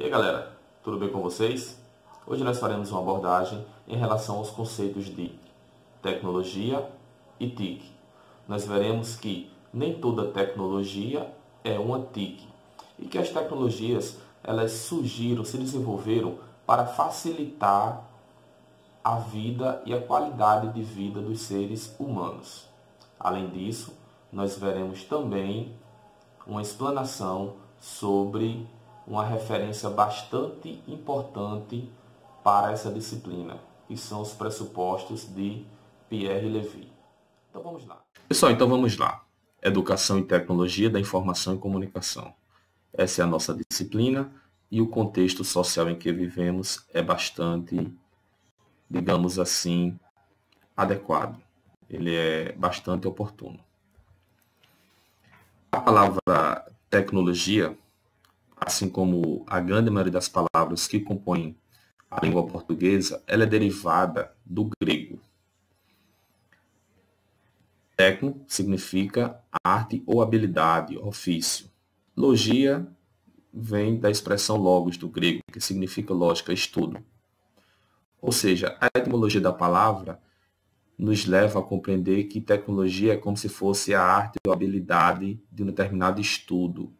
E aí galera, tudo bem com vocês? Hoje nós faremos uma abordagem em relação aos conceitos de tecnologia e TIC. Nós veremos que nem toda tecnologia é uma TIC e que as tecnologias elas surgiram, se desenvolveram para facilitar a vida e a qualidade de vida dos seres humanos. Além disso, nós veremos também uma explanação sobre uma referência bastante importante para essa disciplina, que são os pressupostos de Pierre Levy. Então vamos lá. Pessoal, então vamos lá. Educação e Tecnologia da Informação e Comunicação. Essa é a nossa disciplina e o contexto social em que vivemos é bastante, digamos assim, adequado. Ele é bastante oportuno. A palavra tecnologia assim como a grande maioria das palavras que compõem a língua portuguesa, ela é derivada do grego. Tecno significa arte ou habilidade, ofício. Logia vem da expressão logos do grego, que significa lógica, estudo. Ou seja, a etimologia da palavra nos leva a compreender que tecnologia é como se fosse a arte ou habilidade de um determinado estudo,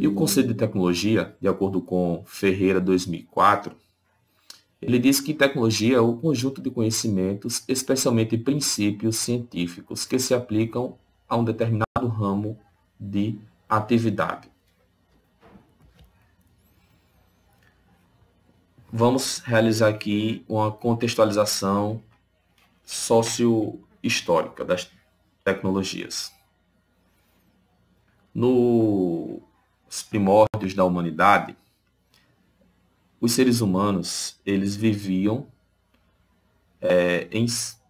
e o Conselho de Tecnologia, de acordo com Ferreira 2004, ele diz que tecnologia é o conjunto de conhecimentos, especialmente princípios científicos, que se aplicam a um determinado ramo de atividade. Vamos realizar aqui uma contextualização socio-histórica das tecnologias. Nos primórdios da humanidade, os seres humanos eles viviam é, em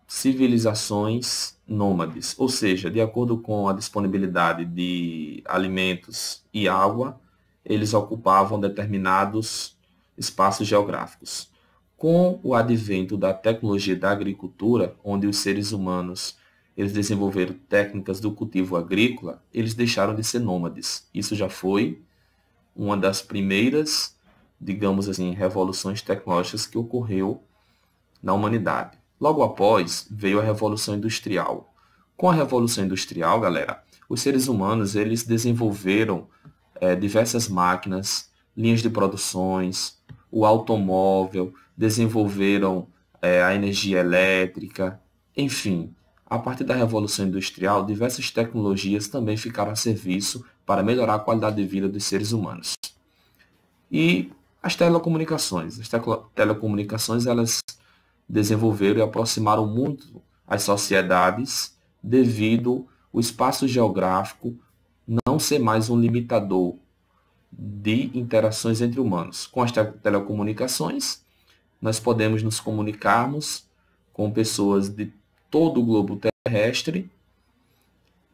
civilizações nômades, ou seja, de acordo com a disponibilidade de alimentos e água, eles ocupavam determinados espaços geográficos. Com o advento da tecnologia da agricultura, onde os seres humanos eles desenvolveram técnicas do cultivo agrícola, eles deixaram de ser nômades. Isso já foi uma das primeiras, digamos assim, revoluções tecnológicas que ocorreu na humanidade. Logo após veio a Revolução Industrial. Com a Revolução Industrial, galera, os seres humanos eles desenvolveram é, diversas máquinas, linhas de produções, o automóvel, desenvolveram é, a energia elétrica, enfim, a partir da Revolução Industrial, diversas tecnologias também ficaram a serviço para melhorar a qualidade de vida dos seres humanos. E as telecomunicações. As telecomunicações elas desenvolveram e aproximaram muito as sociedades devido o espaço geográfico não ser mais um limitador de interações entre humanos. Com as telecomunicações, nós podemos nos comunicarmos com pessoas de todo o globo terrestre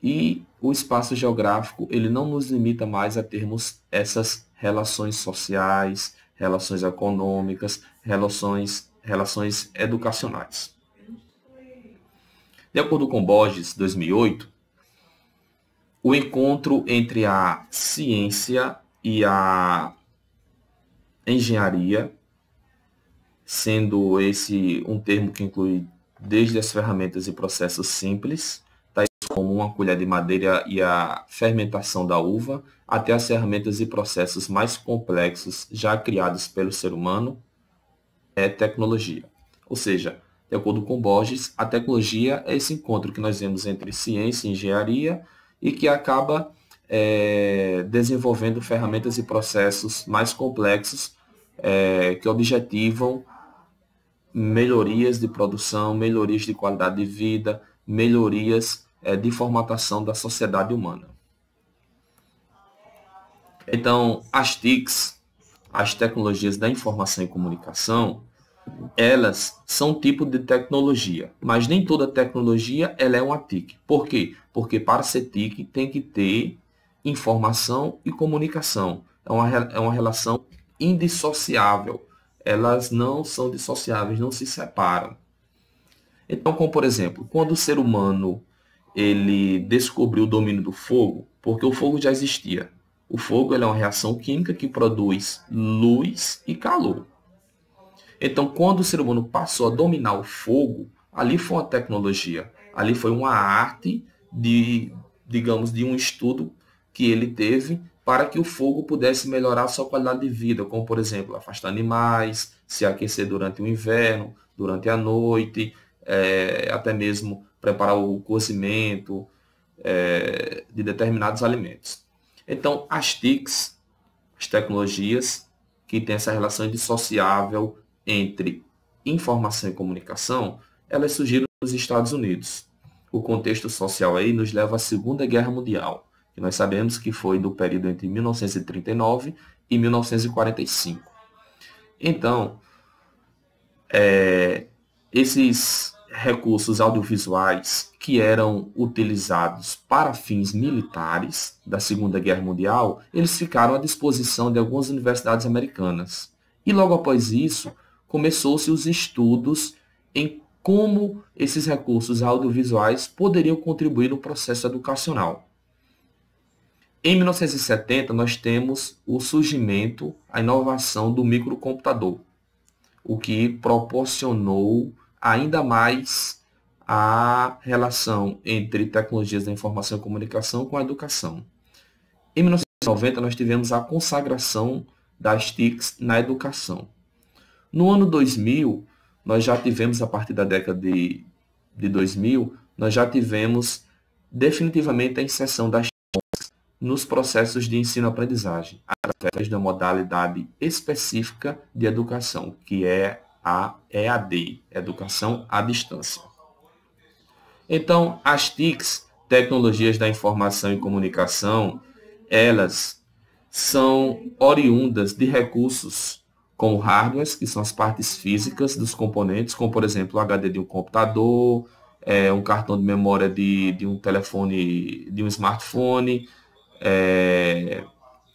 e o espaço geográfico ele não nos limita mais a termos essas relações sociais, relações econômicas, relações, relações educacionais. De acordo com Borges, 2008, o encontro entre a ciência e a engenharia, sendo esse um termo que inclui desde as ferramentas e processos simples, tais como uma colher de madeira e a fermentação da uva, até as ferramentas e processos mais complexos já criados pelo ser humano, é tecnologia. Ou seja, de acordo com Borges, a tecnologia é esse encontro que nós vemos entre ciência e engenharia e que acaba é, desenvolvendo ferramentas e processos mais complexos é, que objetivam melhorias de produção, melhorias de qualidade de vida, melhorias é, de formatação da sociedade humana. Então, as TICs, as tecnologias da informação e comunicação, elas são um tipo de tecnologia, mas nem toda tecnologia ela é uma TIC. Por quê? Porque para ser TIC tem que ter informação e comunicação. É uma, é uma relação indissociável elas não são dissociáveis, não se separam. Então, como por exemplo, quando o ser humano ele descobriu o domínio do fogo, porque o fogo já existia. O fogo é uma reação química que produz luz e calor. Então, quando o ser humano passou a dominar o fogo, ali foi uma tecnologia, ali foi uma arte de, digamos, de um estudo que ele teve para que o fogo pudesse melhorar a sua qualidade de vida, como por exemplo, afastar animais, se aquecer durante o inverno, durante a noite, é, até mesmo preparar o cozimento é, de determinados alimentos. Então, as TICs, as tecnologias que têm essa relação indissociável entre informação e comunicação, elas surgiram nos Estados Unidos. O contexto social aí nos leva à Segunda Guerra Mundial que nós sabemos que foi do período entre 1939 e 1945. Então, é, esses recursos audiovisuais que eram utilizados para fins militares da Segunda Guerra Mundial, eles ficaram à disposição de algumas universidades americanas. E logo após isso, começou-se os estudos em como esses recursos audiovisuais poderiam contribuir no processo educacional. Em 1970, nós temos o surgimento, a inovação do microcomputador, o que proporcionou ainda mais a relação entre tecnologias da informação e comunicação com a educação. Em 1990, nós tivemos a consagração das TICs na educação. No ano 2000, nós já tivemos, a partir da década de, de 2000, nós já tivemos definitivamente a inserção das nos processos de ensino-aprendizagem, através da modalidade específica de educação, que é a EAD, Educação à Distância. Então, as TICs, Tecnologias da Informação e Comunicação, elas são oriundas de recursos como hardwares, que são as partes físicas dos componentes, como, por exemplo, o HD de um computador, é, um cartão de memória de, de um telefone, de um smartphone, é,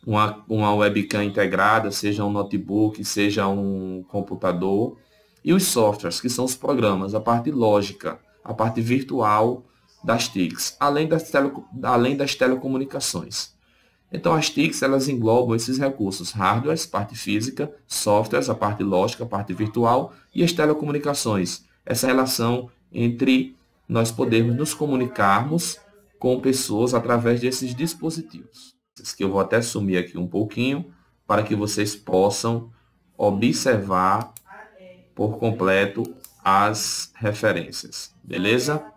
uma, uma webcam integrada, seja um notebook, seja um computador, e os softwares, que são os programas, a parte lógica, a parte virtual das TICs, além das, tele, além das telecomunicações. Então, as TICs elas englobam esses recursos, hardwares, parte física, softwares, a parte lógica, a parte virtual, e as telecomunicações, essa relação entre nós podermos nos comunicarmos com pessoas através desses dispositivos, que eu vou até sumir aqui um pouquinho para que vocês possam observar por completo as referências, beleza?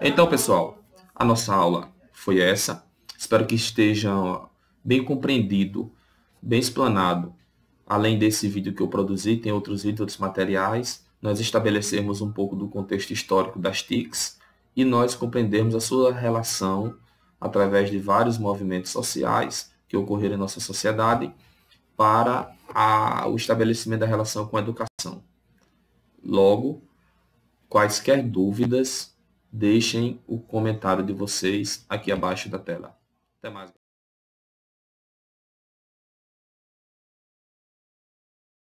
Então, pessoal, a nossa aula foi essa. Espero que estejam bem compreendido, bem explanado Além desse vídeo que eu produzi, tem outros vídeos, outros materiais. Nós estabelecemos um pouco do contexto histórico das TICs e nós compreendemos a sua relação através de vários movimentos sociais que ocorreram em nossa sociedade para a, o estabelecimento da relação com a educação. Logo, quaisquer dúvidas, deixem o comentário de vocês aqui abaixo da tela. Até mais.